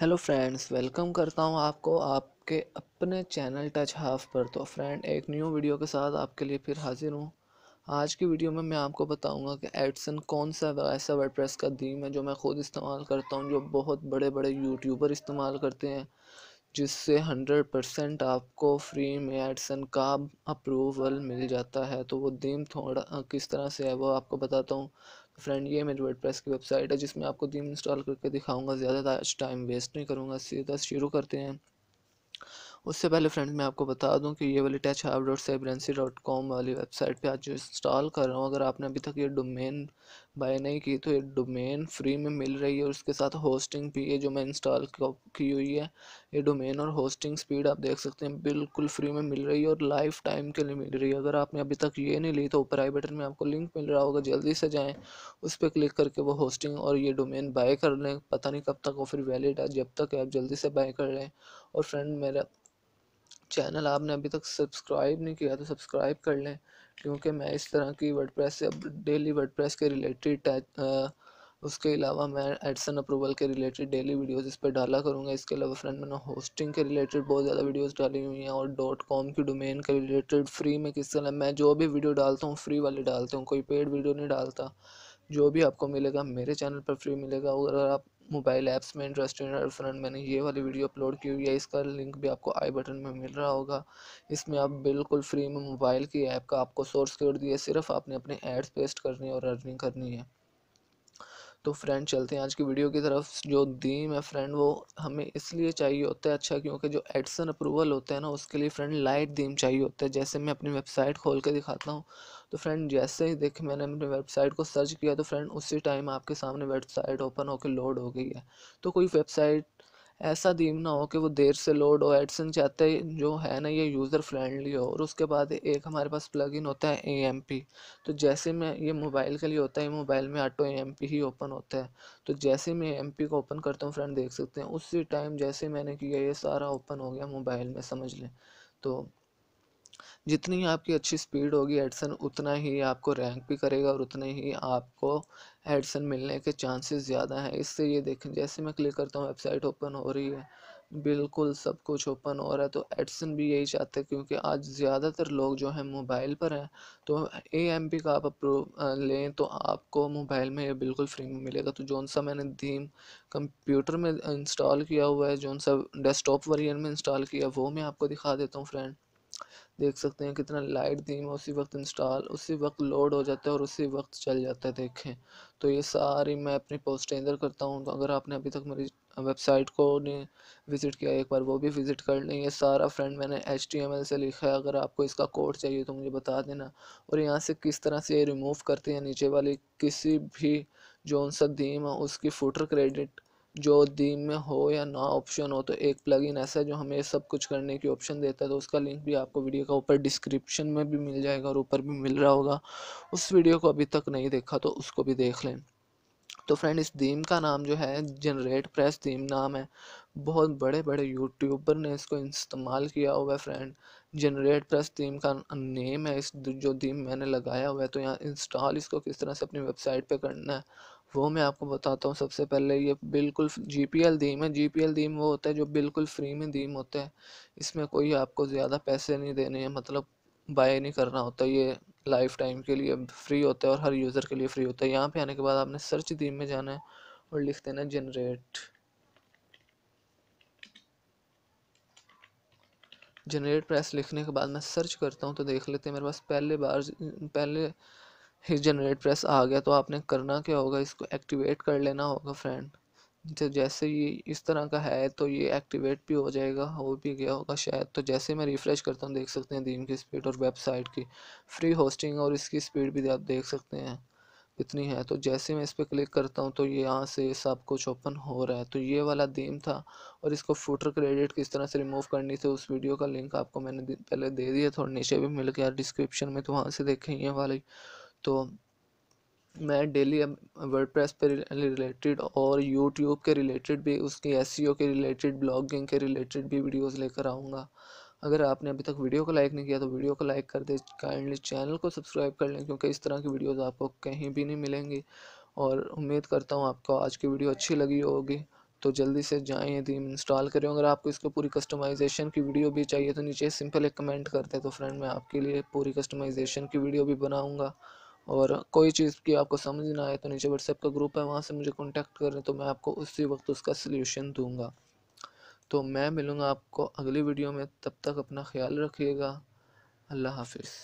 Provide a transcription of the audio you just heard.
hello friends welcome करता हूं आपको आपके अपने चैनल टच हाफ पर तो फ्रेंड एक न्यू वीडियो के साथ आपके लिए फिर हाजिर हूं आज की वीडियो में मैं आपको बताऊंगा कि एडसन कौन सा ऐसा वर्ड का दीम है जो मैं खुद इस्तेमाल करता हूं जो बहुत बड़े बड़े यूट्यूबर इस्तेमाल करते हैं जिससे हंड्रेड परसेंट आपको फ्री में एडसन का अप्रूवल मिल जाता है तो वो दीम थोड़ा किस तरह से है वो आपको बताता हूँ फ्रेंड ये मेरी वर्ड की वेबसाइट है जिसमें आपको दीम इंस्टॉल करके दिखाऊंगा ज़्यादा टाइम वेस्ट नहीं करूँगा सीधा शुरू करते हैं उससे पहले फ्रेंड्स मैं आपको बता दूं कि ये वाली टैच हाब डॉट साइब्रेंसी डॉट कॉम वाली वेबसाइट पे आज जो इंस्टॉल कर रहा हूँ अगर आपने अभी तक ये डोमेन बाय नहीं की तो ये डोमेन फ्री में मिल रही है और उसके साथ होस्टिंग भी है जो मैं इंस्टॉल की हुई है ये डोमेन और होस्टिंग स्पीड आप देख सकते हैं बिल्कुल फ्री में मिल रही है और लाइफ टाइम के लिए मिल रही है अगर आपने अभी तक ये नहीं ली तो ऊपर आई बटन में आपको लिंक मिल रहा होगा जल्दी से जाएँ उस पर क्लिक करके वो होस्टिंग और ये डोमेन बाय कर लें पता नहीं कब तक वो फिर वैलिड है जब तक आप जल्दी से बाय कर लें और फ्रेंड मेरा चैनल आपने अभी तक सब्सक्राइब नहीं किया तो सब्सक्राइब कर लें क्योंकि मैं इस तरह की वर्डप्रेस से अब डेली वर्डप्रेस के रिलेटेड उसके अलावा मैं एडसन अप्रूवल के रिलेटेड डेली वीडियोस इस पर डाला करूँगा इसके अलावा फ्रेंड मैंने होस्टिंग के रिलेटेड बहुत ज़्यादा वीडियोस डाली हुई हैं और डॉट कॉम की डोमेन के रिलेटेड फ्री में किस तरह मैं जो भी वीडियो डालता हूँ फ्री वाले डालता हूँ कोई पेड वीडियो नहीं डालता जो भी आपको मिलेगा मेरे चैनल पर फ्री मिलेगा अगर आप मोबाइल ऐप्स में इंटरेस्ट इनर मैंने ये वाली वीडियो अपलोड की हुई है इसका लिंक भी आपको आई बटन में मिल रहा होगा इसमें आप बिल्कुल फ्री में मोबाइल की ऐप का आपको सोर्स कर दिए सिर्फ आपने अपने एड्स पेस्ट करनी है और अर्निंग करनी है तो फ्रेंड चलते हैं आज की वीडियो की तरफ जो दीम है फ्रेंड वो हमें इसलिए चाहिए होता है अच्छा क्योंकि जो एडसन अप्रूवल होता है ना उसके लिए फ्रेंड लाइट दीम चाहिए होता है जैसे मैं अपनी वेबसाइट खोल के दिखाता हूँ तो फ्रेंड जैसे ही देख मैंने अपनी वेबसाइट को सर्च किया तो फ्रेंड उसी टाइम आपके सामने वेबसाइट ओपन होकर लोड हो गई है तो कोई वेबसाइट ऐसा दीम ना हो कि वो देर से लोड हो एडसन चाहते जो है ना ये यूज़र फ्रेंडली हो और उसके बाद एक हमारे पास प्लगइन होता है ए तो जैसे मैं ये मोबाइल के लिए होता है मोबाइल में ऑटो ए ही ओपन होता है तो जैसे मैं ए को ओपन करता हूँ फ्रेंड देख सकते हैं उसी टाइम जैसे मैंने किया ये सारा ओपन हो गया मोबाइल में समझ लें तो जितनी आपकी अच्छी स्पीड होगी एडसन उतना ही आपको रैंक भी करेगा और उतने ही आपको एडसन मिलने के चांसेस ज़्यादा हैं इससे ये देखें जैसे मैं क्लिक करता हूँ वेबसाइट ओपन हो रही है बिल्कुल सब कुछ ओपन हो रहा है तो एडसन भी यही चाहते हैं क्योंकि आज ज़्यादातर लोग जो हैं मोबाइल पर हैं तो ए एम पी का आप अप्रूव लें तो आपको मोबाइल में ये बिल्कुल फ्री में मिलेगा तो जौन सा मैंने धीम कंप्यूटर में इंस्टॉल किया हुआ है जौन सा डेस्कटॉप वर्जन में इंस्टॉल किया वो मैं आपको दिखा देता हूँ फ्रेंड देख सकते हैं कितना लाइट धीम उसी वक्त इंस्टॉल उसी वक्त लोड हो जाता है और उसी वक्त चल जाता है देखें तो ये सारी मैं अपनी पोस्टें इधर करता हूँ तो अगर आपने अभी तक मेरी वेबसाइट को नहीं विज़िट किया एक बार वो भी विज़िट कर लें ये सारा फ्रेंड मैंने एच से लिखा है अगर आपको इसका कोड चाहिए तो मुझे बता देना और यहाँ से किस तरह से ये रिमूव करते हैं नीचे वाली किसी भी जो सा दीम है उसकी फुटर क्रेडिट जो दी में हो या ना ऑप्शन हो तो एक प्लगइन ऐसा है जो हमें सब कुछ करने की ऑप्शन देता है तो उसका लिंक भी आपको वीडियो का ऊपर डिस्क्रिप्शन में भी मिल जाएगा और ऊपर भी मिल रहा होगा उस वीडियो को अभी तक नहीं देखा तो उसको भी देख लें तो फ्रेंड इस दीम का नाम जो है जनरेट प्रेस दीम नाम है बहुत बड़े बड़े यूट्यूबर ने इसको इस्तेमाल किया हुआ है फ्रेंड जनरेट प्रेस थीम का नेम है इस जो दीम मैंने लगाया हुआ है तो यहाँ इंस्टॉल इसको किस तरह से अपनी वेबसाइट पे करना है वो मैं आपको बताता हूँ सबसे पहले ये बिल्कुल जी पी एल दीम है जी पी एल दीम वो होता है जो बिल्कुल फ्री में दीम होता है इसमें कोई आपको ज़्यादा पैसे नहीं देने हैं मतलब बाय नहीं करना होता ये लाइफ टाइम के लिए फ्री होता है और हर यूज़र के लिए फ्री होता है यहाँ पे आने के बाद आपने सर्च दीम में जाना है और लिख देना जनरेट जनरेट प्रेस लिखने के बाद मैं सर्च करता हूँ तो देख लेते हैं मेरे पास पहले बार पहले ही जनरेट प्रेस आ गया तो आपने करना क्या होगा इसको एक्टिवेट कर लेना होगा फ्रेंड तो जैसे ये इस तरह का है तो ये एक्टिवेट भी हो जाएगा हो भी गया होगा शायद तो जैसे मैं रिफ़्रेश करता हूँ देख सकते हैं दीम की स्पीड और वेबसाइट की फ्री होस्टिंग और इसकी स्पीड भी आप देख सकते हैं कितनी है तो जैसे मैं इस पर क्लिक करता हूँ तो ये यहाँ से सब कुछ ओपन हो रहा है तो ये वाला दीम था और इसको फूटर क्रेडिट किस तरह से रिमूव करनी थी उस वीडियो का लिंक आपको मैंने पहले दे दिया था और नीचे भी मिल गया डिस्क्रिप्शन में तो वहाँ से देखें ये वाली तो मैं डेली वर्ड प्रेस पर रिलेटेड और यूट्यूब के रिलेटेड भी उसके एस e के रिलेटेड ब्लॉगिंग के रिलेटेड भी वीडियोस लेकर आऊँगा अगर आपने अभी तक वीडियो को लाइक नहीं किया तो वीडियो को लाइक कर दे काइंडली चैनल को सब्सक्राइब कर लें क्योंकि इस तरह की वीडियोज आपको कहीं भी नहीं मिलेंगी और उम्मीद करता हूँ आपको आज की वीडियो अच्छी लगी होगी तो जल्दी से जाएँ यदि इंस्टॉल करें अगर आपको इसको पूरी कस्टमाइजेशन की वीडियो भी चाहिए तो नीचे सिंपल एक कमेंट कर दें तो फ्रेंड मैं आपके लिए पूरी कस्टमाइजेशन की वीडियो भी बनाऊँगा और कोई चीज़ की आपको समझ ना आए तो नीचे व्हाट्सएप का ग्रुप है वहाँ से मुझे कॉन्टैक्ट करें तो मैं आपको उसी वक्त उसका सल्यूशन दूंगा तो मैं मिलूँगा आपको अगली वीडियो में तब तक अपना ख्याल रखिएगा अल्लाह हाफिज़